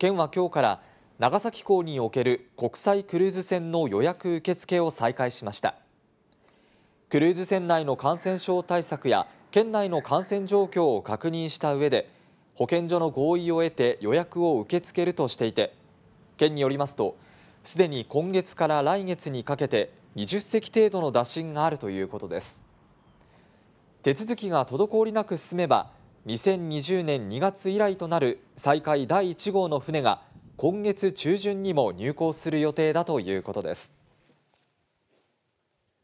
県は今日から長崎港における国際クルーズ船の予約受付を再開しましたクルーズ船内の感染症対策や県内の感染状況を確認した上で保健所の合意を得て予約を受け付けるとしていて県によりますとすでに今月から来月にかけて20隻程度の打診があるということです手続きが滞りなく進めば2020年2月以来となる再開第1号の船が今月中旬にも入港する予定だということです。